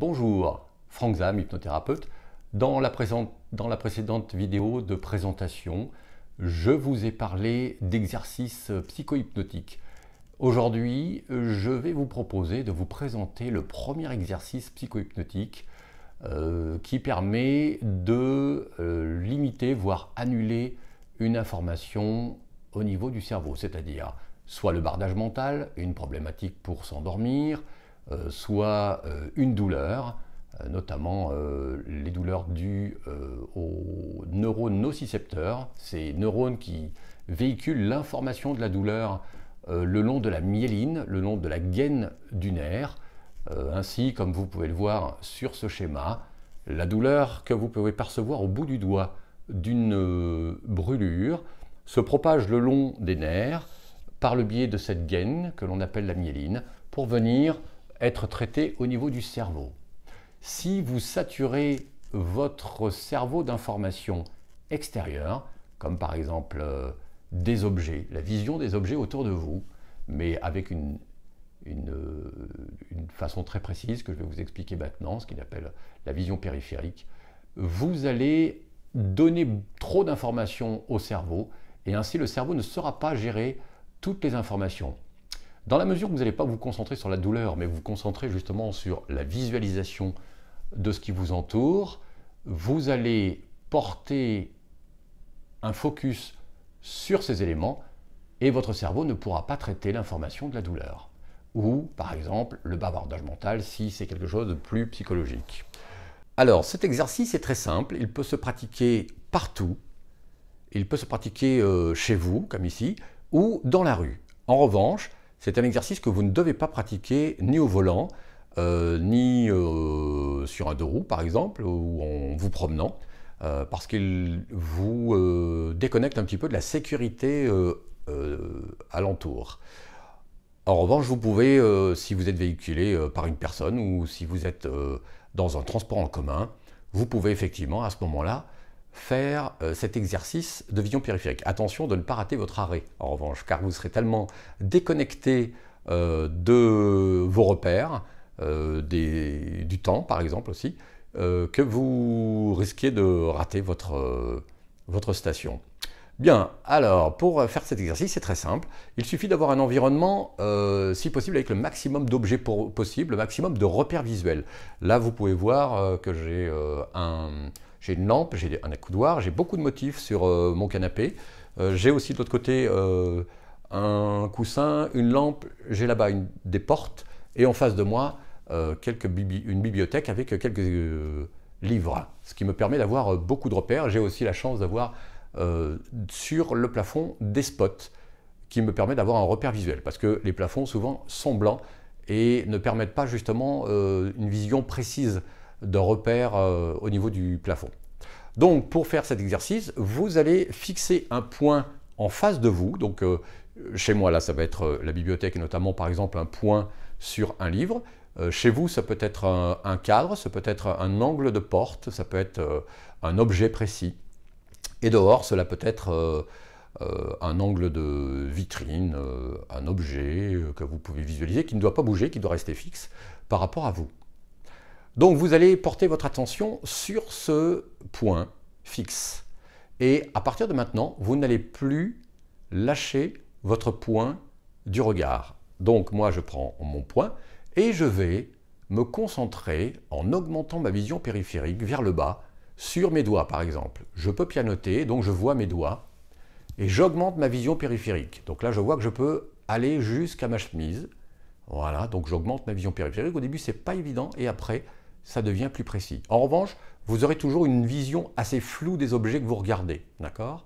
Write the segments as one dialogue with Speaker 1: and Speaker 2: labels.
Speaker 1: Bonjour, Franck Zam, hypnothérapeute. Dans la, précédente vidéo de présentation, je vous ai parlé d'exercices psychohypnotiques. Aujourd'hui, je vais vous proposer de vous présenter le premier exercice psychohypnotique euh, qui permet de euh, limiter, voire annuler une information au niveau du cerveau, c'est-à-dire soit le bardage mental, une problématique pour s'endormir, euh, soit euh, une douleur, euh, notamment les douleurs dues aux neurones nocicepteurs, ces neurones qui véhiculent l'information de la douleur le long de la myéline, le long de la gaine du nerf. ainsi, comme vous pouvez le voir sur ce schéma, la douleur que vous pouvez percevoir au bout du doigt d'une brûlure se propage le long des nerfs par le biais de cette gaine que l'on appelle la myéline pour venir être traité au niveau du cerveau. Si vous saturez votre cerveau d'informations extérieures, comme par exemple euh, des objets, la vision des objets autour de vous, mais avec une, euh, une façon très précise que je vais vous expliquer maintenant, ce qu'il appelle la vision périphérique, vous allez donner trop d'informations au cerveau et ainsi le cerveau ne saura pas gérer toutes les informations. Dans la mesure où vous n'allez pas vous concentrer sur la douleur, mais vous concentrer concentrez justement sur la visualisation de ce qui vous entoure, vous allez porter un focus sur ces éléments et votre cerveau ne pourra pas traiter l'information de la douleur. Ou par exemple le bavardage mental si c'est quelque chose de plus psychologique. Alors cet exercice est très simple, il peut se pratiquer partout, il peut se pratiquer euh, chez vous comme ici, ou dans la rue. En revanche, c'est un exercice que vous ne devez pas pratiquer ni au volant, euh, ni euh, sur un deux roues par exemple, ou en vous promenant, euh, parce qu'il vous déconnecte un petit peu de la sécurité alentour. En revanche, vous pouvez, si vous êtes véhiculé par une personne ou si vous êtes dans un transport en commun, vous pouvez effectivement à ce moment-là faire euh, cet exercice de vision périphérique. Attention de ne pas rater votre arrêt, en revanche, car vous serez tellement déconnecté euh, de vos repères, euh, du temps par exemple aussi, que vous risquez de rater votre, votre station. Bien, alors pour faire cet exercice, c'est très simple. Il suffit d'avoir un environnement, si possible, avec le maximum d'objets possibles le maximum de repères visuels. Là, vous pouvez voir que j'ai un j'ai une lampe, j'ai un accoudoir, j'ai beaucoup de motifs sur euh, mon canapé. Euh, j'ai aussi de l'autre côté euh, un coussin, une lampe, j'ai là-bas des portes et en face de moi quelques une bibliothèque avec quelques livres, ce qui me permet d'avoir beaucoup de repères. J'ai aussi la chance d'avoir sur le plafond des spots qui me permet d'avoir un repère visuel, parce que les plafonds souvent sont blancs et ne permettent pas justement une vision précise de repères euh, au niveau du plafond. Donc pour faire cet exercice, vous allez fixer un point en face de vous. Donc euh, chez moi, là, ça va être euh, la bibliothèque et notamment par exemple un point sur un livre. chez vous, ça peut être un, cadre, ça peut être un angle de porte, ça peut être un objet précis. Et dehors, cela peut être... un angle de vitrine, un objet que vous pouvez visualiser, qui ne doit pas bouger, qui doit rester fixe par rapport à vous. Donc vous allez porter votre attention sur ce point fixe. Et à partir de maintenant, vous n'allez plus lâcher votre point du regard. Donc moi, je prends mon point et je vais me concentrer en augmentant ma vision périphérique vers le bas sur mes doigts, par exemple. Je peux pianoter, donc je vois mes doigts et j'augmente ma vision périphérique. Donc là, je vois que je peux aller jusqu'à ma chemise. Voilà, donc j'augmente ma vision périphérique. Au début, c'est pas évident et après, ça devient plus précis. En revanche, vous aurez toujours une vision assez floue des objets que vous regardez. D'accord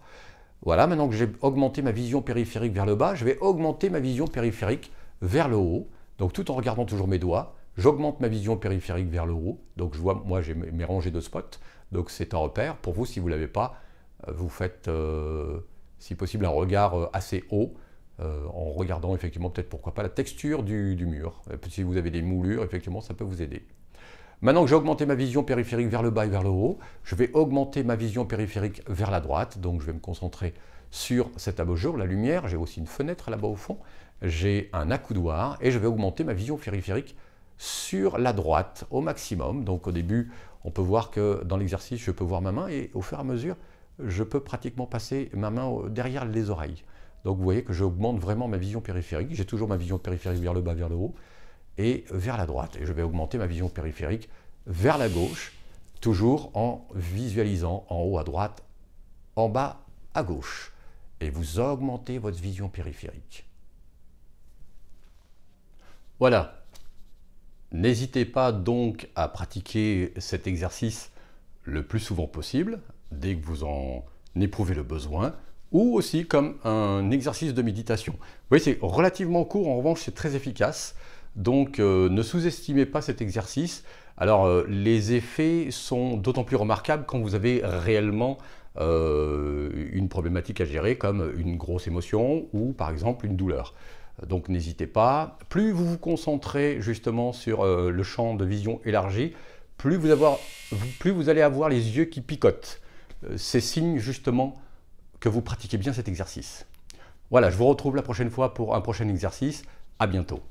Speaker 1: Voilà, maintenant que j'ai augmenté ma vision périphérique vers le bas, je vais augmenter ma vision périphérique vers le haut. Donc tout en regardant toujours mes doigts, j'augmente ma vision périphérique vers le haut. Donc je vois, moi j'ai mes rangées de spots. Donc c'est un repère. Pour vous, si vous ne l'avez pas, euh, vous faites, euh, si possible, un regard euh, assez haut. en regardant effectivement peut-être pourquoi pas la texture du, du mur. Si vous avez des moulures, effectivement, ça peut vous aider. Maintenant que j'ai augmenté ma vision périphérique vers le bas et vers le haut, je vais augmenter ma vision périphérique vers la droite. Donc je vais me concentrer sur cet abat-jour, la lumière. J'ai aussi une fenêtre là-bas au fond. J'ai un accoudoir et je vais augmenter ma vision périphérique sur la droite au maximum. Donc au début, on peut voir que dans l'exercice, je peux voir ma main et au fur et à mesure, je peux pratiquement passer ma main derrière les oreilles. Donc vous voyez que j'augmente vraiment ma vision périphérique. J'ai toujours ma vision périphérique vers le bas, vers le haut et vers la droite. Et je vais augmenter ma vision périphérique vers la gauche, toujours en visualisant en haut à droite, en bas à gauche. Et vous augmentez votre vision périphérique. Voilà. N'hésitez pas donc à pratiquer cet exercice le plus souvent possible, dès que vous en éprouvez le besoin ou aussi comme un exercice de méditation. Vous voyez, c'est relativement court, en revanche, c'est très efficace. Donc euh, ne sous-estimez pas cet exercice. Alors euh, les effets sont d'autant plus remarquables quand vous avez réellement euh, une problématique à gérer comme une grosse émotion ou par exemple une douleur. Donc n'hésitez pas. Plus vous vous concentrez justement sur le champ de vision élargi, plus vous, avoir, plus vous allez avoir les yeux qui picotent. Ces signes justement que vous pratiquez bien cet exercice. Voilà, je vous retrouve la prochaine fois pour un prochain exercice. À bientôt.